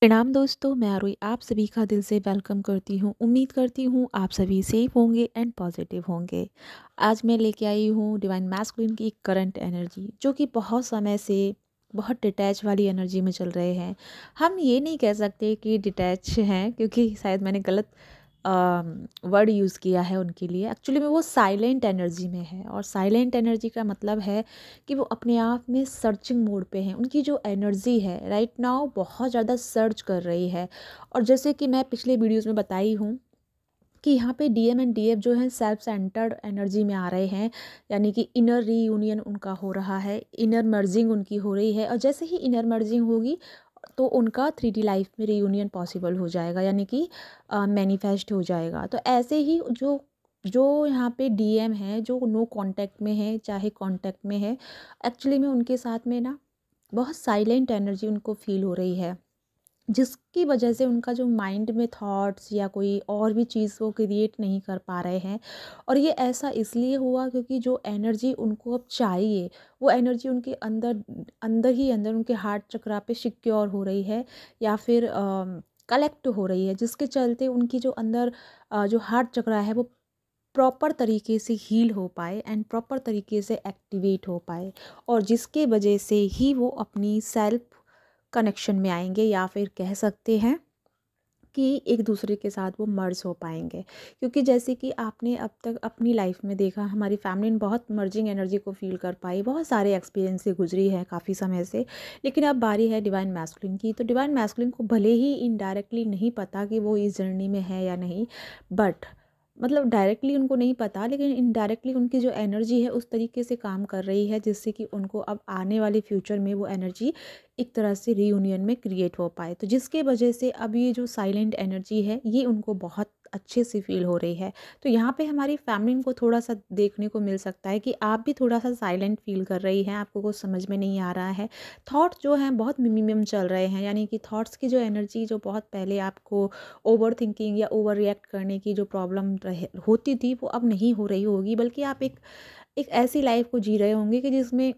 प्रणाम दोस्तों मैं आरुई आप सभी का दिल से वेलकम करती हूँ उम्मीद करती हूँ आप सभी सेफ होंगे एंड पॉजिटिव होंगे आज मैं लेके आई हूँ डिवाइन मैस्कुलिन की करंट एनर्जी जो कि बहुत समय से बहुत डिटैच वाली एनर्जी में चल रहे हैं हम ये नहीं कह सकते कि डिटैच हैं क्योंकि शायद मैंने गलत वर्ड यूज़ किया है उनके लिए एक्चुअली में वो साइलेंट एनर्जी में है और साइलेंट एनर्जी का मतलब है कि वो अपने आप में सर्चिंग मोड पे हैं उनकी जो एनर्जी है राइट नाउ बहुत ज़्यादा सर्च कर रही है और जैसे कि मैं पिछले वीडियोज़ में बताई हूँ कि यहाँ पे D M and D F जो है सेल्फ सेंटर्ड एनर्जी में आ रहे हैं यानी कि इनर रीयूनियन उनका हो रहा है इनर मर्जिंग उनकी हो रही है और जैसे ही इनर मर्जिंग होगी तो उनका थ्री डी लाइफ में रियूनियन पॉसिबल हो जाएगा यानी कि मैनिफेस्ट हो जाएगा तो ऐसे ही जो जो यहाँ पे डीएम है जो नो कांटेक्ट में है चाहे कांटेक्ट में है एक्चुअली में उनके साथ में ना बहुत साइलेंट एनर्जी उनको फील हो रही है जिसकी वजह से उनका जो माइंड में थॉट्स या कोई और भी चीज़ वो क्रिएट नहीं कर पा रहे हैं और ये ऐसा इसलिए हुआ क्योंकि जो एनर्जी उनको अब चाहिए वो एनर्जी उनके अंदर अंदर ही अंदर उनके हार्ट चक्रा पे सिक्योर हो रही है या फिर कलेक्ट हो रही है जिसके चलते उनकी जो अंदर जो हार्ट चक्रा है वो प्रॉपर तरीके से हील हो पाए एंड प्रॉपर तरीके से एक्टिवेट हो पाए और जिसके वजह से ही वो अपनी सेल्फ कनेक्शन में आएंगे या फिर कह सकते हैं कि एक दूसरे के साथ वो मर्ज हो पाएंगे क्योंकि जैसे कि आपने अब तक अपनी लाइफ में देखा हमारी फैमिली ने बहुत मर्जिंग एनर्जी को फील कर पाई बहुत सारे एक्सपीरियंस से गुजरी है काफ़ी समय से लेकिन अब बारी है डिवाइन मैस्कुलिन की तो डिवाइन मैस्कुलिन को भले ही इनडायरेक्टली नहीं पता कि वो इस जर्नी में है या नहीं बट मतलब डायरेक्टली उनको नहीं पता लेकिन इनडायरेक्टली उनकी जो एनर्जी है उस तरीके से काम कर रही है जिससे कि उनको अब आने वाले फ्यूचर में वो एनर्जी एक तरह से रीयूनियन में क्रिएट हो पाए तो जिसके वजह से अब ये जो साइलेंट एनर्जी है ये उनको बहुत अच्छे से फील हो रही है तो यहाँ पे हमारी फैमिली को थोड़ा सा देखने को मिल सकता है कि आप भी थोड़ा सा साइलेंट फील कर रही हैं आपको कुछ समझ में नहीं आ रहा है थॉट जो हैं बहुत मिनिमम चल रहे हैं यानी कि थॉट्स की जो एनर्जी जो बहुत पहले आपको ओवर थिंकिंग या ओवर रिएक्ट करने की जो प्रॉब्लम होती थी वो अब नहीं हो रही होगी बल्कि आप एक एक ऐसी लाइफ को जी रहे होंगे कि जिसमें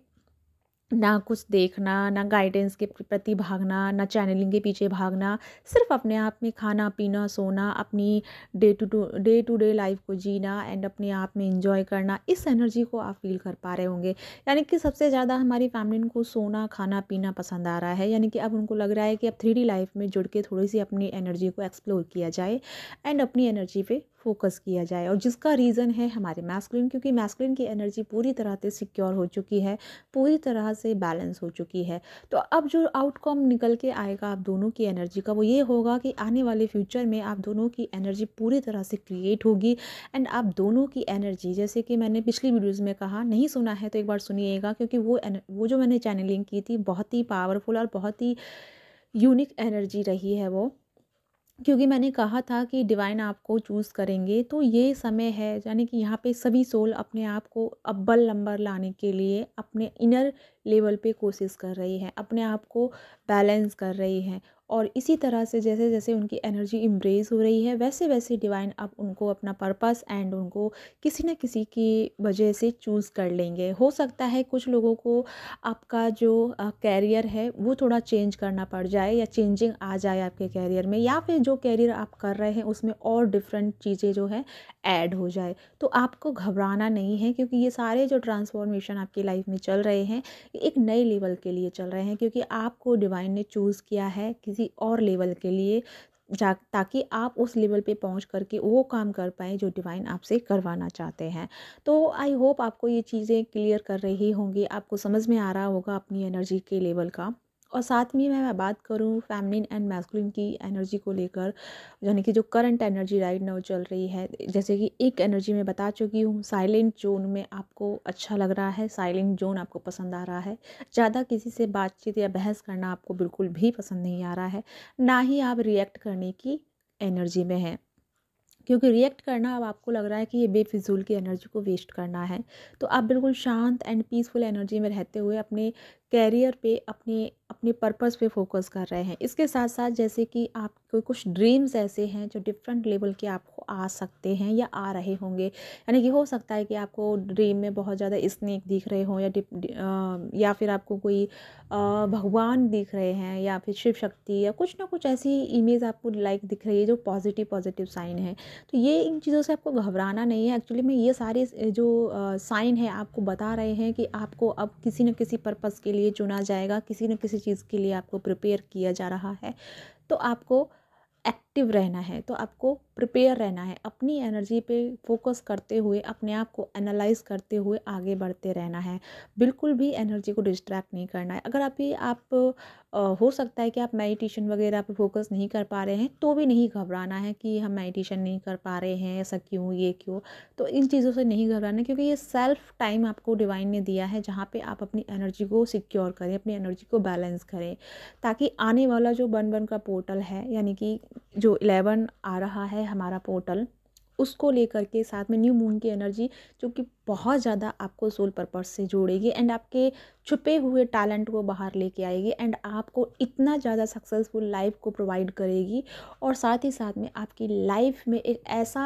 ना कुछ देखना ना गाइडेंस के प्रति भागना ना चैनलिंग के पीछे भागना सिर्फ अपने आप में खाना पीना सोना अपनी day to day to day life को जीना एंड अपने आप में इंजॉय करना इस एनर्जी को आप फील कर पा रहे होंगे यानी कि सबसे ज़्यादा हमारी फैमिली को सोना खाना पीना पसंद आ रहा है यानी कि अब उनको लग रहा है कि अब थ्री लाइफ में जुड़ के थोड़ी सी अपनी एनर्जी को एक्सप्लोर किया जाए एंड अपनी एनर्जी पर फोकस किया जाए और जिसका रीज़न है हमारे मैस्कुलिन क्योंकि मैस्कुलिन की एनर्जी पूरी तरह से सिक्योर हो चुकी है पूरी तरह से बैलेंस हो चुकी है तो अब जो आउटकम निकल के आएगा आप दोनों की एनर्जी का वो ये होगा कि आने वाले फ्यूचर में आप दोनों की एनर्जी पूरी तरह से क्रिएट होगी एंड आप दोनों की एनर्जी जैसे कि मैंने पिछली वीडियोज़ में कहा नहीं सुना है तो एक बार सुनिएगा क्योंकि वो वो जो मैंने चैनलिंग की थी बहुत ही पावरफुल और बहुत ही यूनिक एनर्जी रही है वो क्योंकि मैंने कहा था कि डिवाइन आपको चूज़ करेंगे तो ये समय है यानी कि यहाँ पे सभी सोल अपने आप को अब्बल नंबर लाने के लिए अपने इनर लेवल पे कोशिश कर रही है अपने आप को बैलेंस कर रही है और इसी तरह से जैसे जैसे उनकी एनर्जी इम्प्रेज हो रही है वैसे वैसे डिवाइन आप उनको अपना पर्पस एंड उनको किसी न किसी की वजह से चूज़ कर लेंगे हो सकता है कुछ लोगों को आपका जो कैरियर है वो थोड़ा चेंज करना पड़ जाए या चेंजिंग आ जाए आपके कैरियर में या फिर जो कैरियर आप कर रहे हैं उसमें और डिफरेंट चीज़ें जो है ऐड हो जाए तो आपको घबराना नहीं है क्योंकि ये सारे जो ट्रांसफॉर्मेशन आपकी लाइफ में चल रहे हैं एक नए लेवल के लिए चल रहे हैं क्योंकि आपको डिवाइन ने चूज़ किया है किसी किसी और लेवल के लिए जा ताकि आप उस लेवल पे पहुंच करके वो काम कर पाएँ जो डिवाइन आपसे करवाना चाहते हैं तो आई होप आपको ये चीज़ें क्लियर कर रही होंगी आपको समझ में आ रहा होगा अपनी एनर्जी के लेवल का और साथ में मैं बात करूँ फैमिलिन एंड मैस्कुलिन की एनर्जी को लेकर यानी कि जो करंट एनर्जी राइट नाउ चल रही है जैसे कि एक एनर्जी में बता चुकी हूँ साइलेंट जोन में आपको अच्छा लग रहा है साइलेंट जोन आपको पसंद आ रहा है ज़्यादा किसी से बातचीत या बहस करना आपको बिल्कुल भी पसंद नहीं आ रहा है ना ही आप रिएक्ट करने की एनर्जी में हैं क्योंकि रिएक्ट करना अब आपको लग रहा है कि ये बेफिजूल की एनर्जी को वेस्ट करना है तो आप बिल्कुल शांत एंड पीसफुल एनर्जी में रहते हुए अपने कैरियर पे अपने अपने पर्पस पे फोकस कर रहे हैं इसके साथ साथ जैसे कि आप कोई कुछ ड्रीम्स ऐसे हैं जो डिफरेंट लेवल के आपको आ सकते हैं या आ रहे होंगे यानी कि हो सकता है कि आपको ड्रीम में बहुत ज़्यादा स्नेक दिख रहे हों या डि, आ, या फिर आपको कोई आ, भगवान दिख रहे हैं या फिर शिव शक्ति या कुछ ना कुछ ऐसी इमेज आपको लाइक दिख रही है जो पॉजिटिव पॉजिटिव साइन है तो ये इन चीज़ों से आपको घबराना नहीं है एक्चुअली में ये सारे जो साइन है आपको बता रहे हैं कि आपको अब किसी न किसी पर्पज़ के लिए लिए चुना जाएगा किसी न किसी चीज़ के लिए आपको प्रिपेयर किया जा रहा है तो आपको एक्टिव रहना है तो आपको प्रिपेयर रहना है अपनी एनर्जी पे फोकस करते हुए अपने आप को एनालाइज करते हुए आगे बढ़ते रहना है बिल्कुल भी एनर्जी को डिस्ट्रैक्ट नहीं करना है अगर अभी आप हो सकता है कि आप मेडिटेशन वगैरह पे फोकस नहीं कर पा रहे हैं तो भी नहीं घबराना है कि हम मेडिटेशन नहीं कर पा रहे हैं ऐसा क्यों ये क्यों तो इन चीज़ों से नहीं घबराना क्योंकि ये सेल्फ टाइम आपको डिवाइन ने दिया है जहाँ पर आप अपनी एनर्जी को सिक्योर करें अपनी एनर्जी को बैलेंस करें ताकि आने वाला जो बन बन का पोर्टल है यानी कि जो इलेवन आ रहा है हमारा पोर्टल उसको लेकर के साथ में न्यू मून की एनर्जी जो कि बहुत ज़्यादा आपको सोल पर्पज से जोड़ेगी एंड आपके छुपे हुए टैलेंट को बाहर लेके आएगी एंड आपको इतना ज़्यादा सक्सेसफुल लाइफ को प्रोवाइड करेगी और साथ ही साथ में आपकी लाइफ में एक ऐसा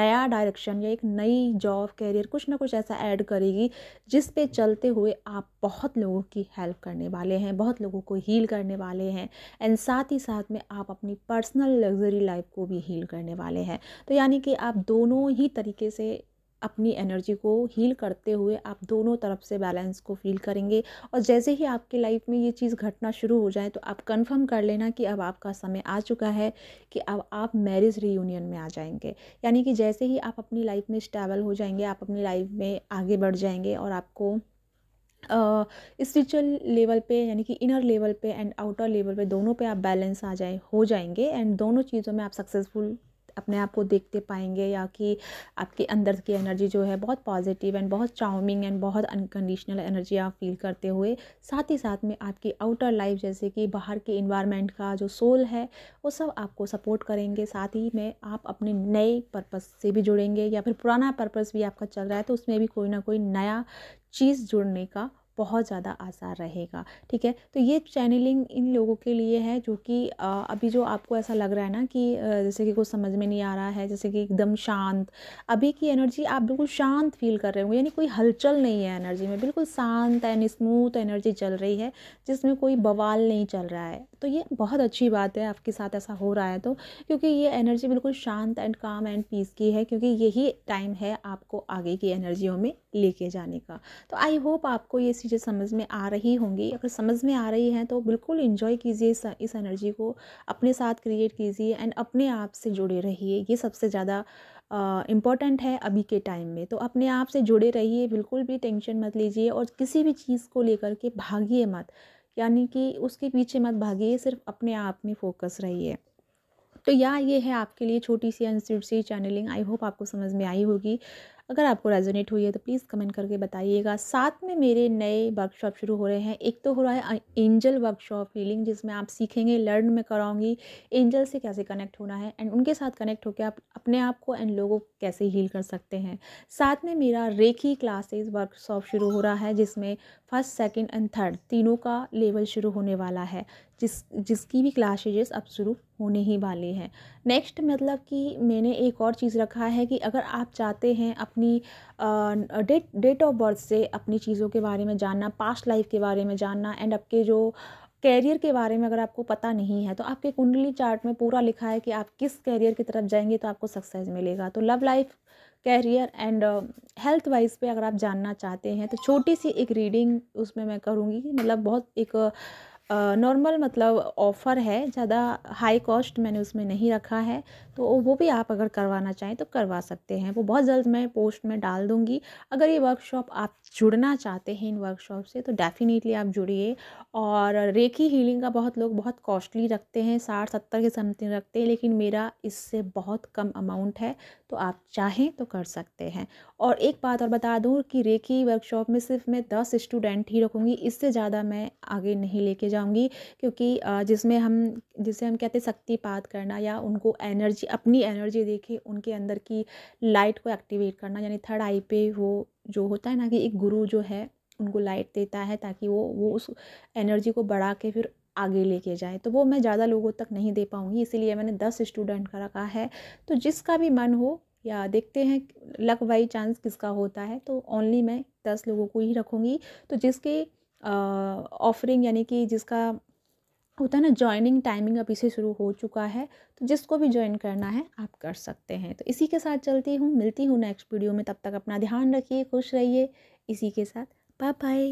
नया डायरेक्शन या एक नई जॉब कैरियर कुछ ना कुछ ऐसा ऐड करेगी जिस पे चलते हुए आप बहुत लोगों की हेल्प करने वाले हैं बहुत लोगों को हील करने वाले हैं एंड साथ ही साथ में आप अपनी पर्सनल लग्जरी लाइफ को भी हील करने वाले हैं तो यानी कि आप दोनों ही तरीके से अपनी एनर्जी को हील करते हुए आप दोनों तरफ से बैलेंस को फील करेंगे और जैसे ही आपके लाइफ में ये चीज़ घटना शुरू हो जाए तो आप कंफर्म कर लेना कि अब आपका समय आ चुका है कि अब आप मैरिज रीयूनियन में आ जाएंगे यानी कि जैसे ही आप अपनी लाइफ में स्टेबल हो जाएंगे आप अपनी लाइफ में आगे बढ़ जाएंगे और आपको स्पिरिचुअल लेवल पे यानी कि इनर लेवल पे एंड आउटर लेवल पे दोनों पे आप बैलेंस आ जाए हो जाएंगे एंड दोनों चीज़ों में आप सक्सेसफुल अपने आप को देखते पाएंगे या कि आपके अंदर की एनर्जी जो है बहुत पॉजिटिव एंड बहुत चाउमिंग एंड बहुत अनकंडीशनल एनर्जी आप फील करते हुए साथ ही साथ में आपकी आउटर लाइफ जैसे कि बाहर के इन्वायरमेंट का जो सोल है वो सब आपको सपोर्ट करेंगे साथ ही में आप अपने नए पर्पज़ से भी जुड़ेंगे या फिर पुराना पर्पज़ भी आपका चल रहा है तो उसमें भी कोई ना कोई नया चीज़ जुड़ने का बहुत ज़्यादा आसान रहेगा ठीक है तो ये चैनलिंग इन लोगों के लिए है जो कि अभी जो आपको ऐसा लग रहा है ना कि जैसे कि कुछ समझ में नहीं आ रहा है जैसे कि एकदम शांत अभी की एनर्जी आप बिल्कुल शांत फील कर रहे होंगे यानी कोई हलचल नहीं है एनर्जी में बिल्कुल शांत एंड स्मूथ एनर्जी चल रही है जिसमें कोई बवाल नहीं चल रहा है तो ये बहुत अच्छी बात है आपके साथ ऐसा हो रहा है तो क्योंकि ये एनर्जी बिल्कुल शांत एंड काम एंड पीस की है क्योंकि यही टाइम है आपको आगे की एनर्जियों में लेके जाने का तो आई होप आपको ये चीज़ें समझ में आ रही होंगी अगर समझ में आ रही हैं तो बिल्कुल इन्जॉय कीजिए इस, इस एनर्जी को अपने साथ क्रिएट कीजिए एंड अपने आप से जुड़े रहिए ये सबसे ज़्यादा इम्पॉर्टेंट uh, है अभी के टाइम में तो अपने आप से जुड़े रहिए बिल्कुल भी टेंशन मत लीजिए और किसी भी चीज़ को लेकर के भागिए मत यानी कि उसके पीछे मत भागिए सिर्फ अपने आप में फोकस रहिए तो या ये है आपके लिए छोटी सी अनस्टिट्यूट सी चैनलिंग आई होप आपको समझ में आई होगी अगर आपको रेजोनेट हुई है तो प्लीज़ कमेंट करके बताइएगा साथ में मेरे नए वर्कशॉप शुरू हो रहे हैं एक तो हो रहा है एंजल वर्कशॉप हीलिंग जिसमें आप सीखेंगे लर्न में कराऊंगी एंजल से कैसे कनेक्ट होना है एंड उनके साथ कनेक्ट होकर आप अपने आप को एंड लोगों को कैसे हील कर सकते हैं साथ में मेरा रेखी क्लासेज वर्कशॉप शुरू हो रहा है जिसमें फर्स्ट सेकेंड एंड थर्ड तीनों का लेवल शुरू होने वाला है जिस जिसकी भी क्लासेज आप शुरू होने ही वाली हैं नेक्स्ट मतलब कि मैंने एक और चीज़ रखा है कि अगर आप चाहते हैं अपनी डेट डेट ऑफ बर्थ से अपनी चीज़ों के बारे में जानना पास्ट लाइफ के बारे में जानना एंड आपके जो कैरियर के बारे में अगर आपको पता नहीं है तो आपके कुंडली चार्ट में पूरा लिखा है कि आप किस कैरियर की तरफ जाएंगे तो आपको सक्सेस मिलेगा तो love life career and health wise पे अगर आप जानना चाहते हैं तो छोटी सी एक रीडिंग उसमें मैं करूँगी मतलब बहुत एक uh, नॉर्मल मतलब ऑफ़र है ज़्यादा हाई कॉस्ट मैंने उसमें नहीं रखा है तो वो भी आप अगर करवाना चाहें तो करवा सकते हैं वो बहुत जल्द मैं पोस्ट में डाल दूँगी अगर ये वर्कशॉप आप जुड़ना चाहते हैं इन वर्कशॉप से तो डेफ़िनेटली आप जुड़िए और रेखी हीलिंग का बहुत लोग बहुत कॉस्टली रखते हैं साठ सत्तर के समथिंग रखते हैं लेकिन मेरा इससे बहुत कम अमाउंट है तो आप चाहें तो कर सकते हैं और एक बात और बता दूँ कि रेखी वर्कशॉप में सिर्फ मैं दस स्टूडेंट ही रखूँगी इससे ज़्यादा मैं आगे नहीं लेके जाऊँ जाऊंगी क्योंकि जिसमें हम जिसे हम कहते हैं पात करना या उनको एनर्जी अपनी एनर्जी देखे उनके अंदर की लाइट को एक्टिवेट करना यानी थर्ड आई पे वो जो होता है ना कि एक गुरु जो है उनको लाइट देता है ताकि वो वो उस एनर्जी को बढ़ा के फिर आगे लेके जाए तो वो मैं ज़्यादा लोगों तक नहीं दे पाऊँगी इसीलिए मैंने दस स्टूडेंट का रखा है तो जिसका भी मन हो या देखते हैं लक वाई चांस किसका होता है तो ओनली मैं दस लोगों को ही रखूँगी तो जिसके ऑफरिंग यानी कि जिसका होता है ना ज्वाइनिंग टाइमिंग अभी से शुरू हो चुका है तो जिसको भी ज्वाइन करना है आप कर सकते हैं तो इसी के साथ चलती हूँ मिलती हूँ नेक्स्ट वीडियो में तब तक अपना ध्यान रखिए खुश रहिए इसी के साथ बाय बाय